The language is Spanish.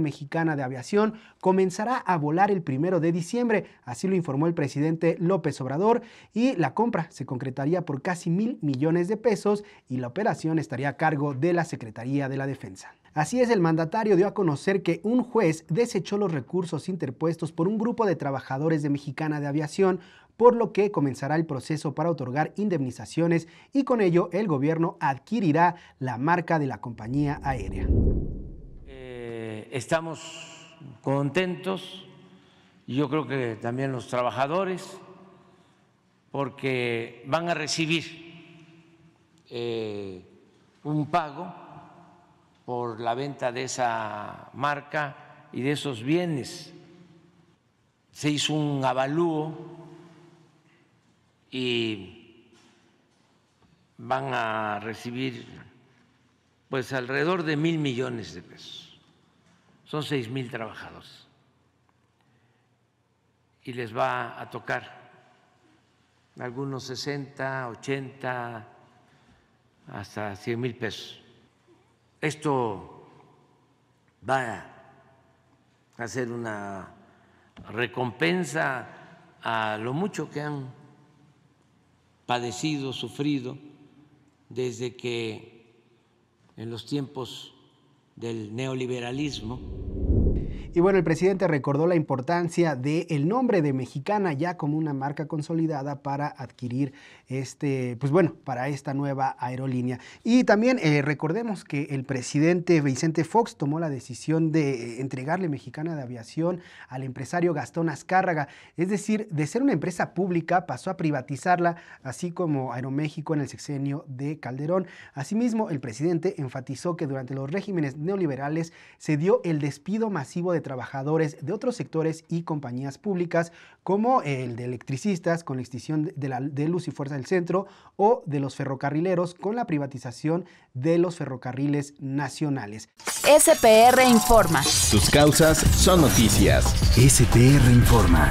mexicana de aviación comenzará a volar el primero de diciembre, así lo informó el presidente López Obrador, y la compra se concretaría por casi mil millones de pesos y la operación estaría a cargo de la Secretaría de la Defensa. Así es, el mandatario dio a conocer que un juez desechó los recursos interpuestos por un grupo de trabajadores de Mexicana de Aviación, por lo que comenzará el proceso para otorgar indemnizaciones y con ello el gobierno adquirirá la marca de la compañía aérea estamos contentos, y yo creo que también los trabajadores, porque van a recibir eh, un pago por la venta de esa marca y de esos bienes. Se hizo un avalúo y van a recibir pues alrededor de mil millones de pesos son seis mil trabajadores. Y les va a tocar algunos 60, 80, hasta 100 mil pesos. Esto va a ser una recompensa a lo mucho que han padecido, sufrido, desde que en los tiempos del neoliberalismo, y bueno, el presidente recordó la importancia del nombre de Mexicana ya como una marca consolidada para adquirir este, pues bueno, para esta nueva aerolínea. Y también eh, recordemos que el presidente Vicente Fox tomó la decisión de eh, entregarle Mexicana de Aviación al empresario Gastón Azcárraga, es decir, de ser una empresa pública pasó a privatizarla, así como Aeroméxico en el sexenio de Calderón. Asimismo, el presidente enfatizó que durante los regímenes neoliberales se dio el despido masivo de trabajadores de otros sectores y compañías públicas, como el de electricistas con la extinción de, la, de Luz y Fuerza del Centro o de los ferrocarrileros con la privatización de los ferrocarriles nacionales. SPR Informa. sus causas son noticias. SPR Informa.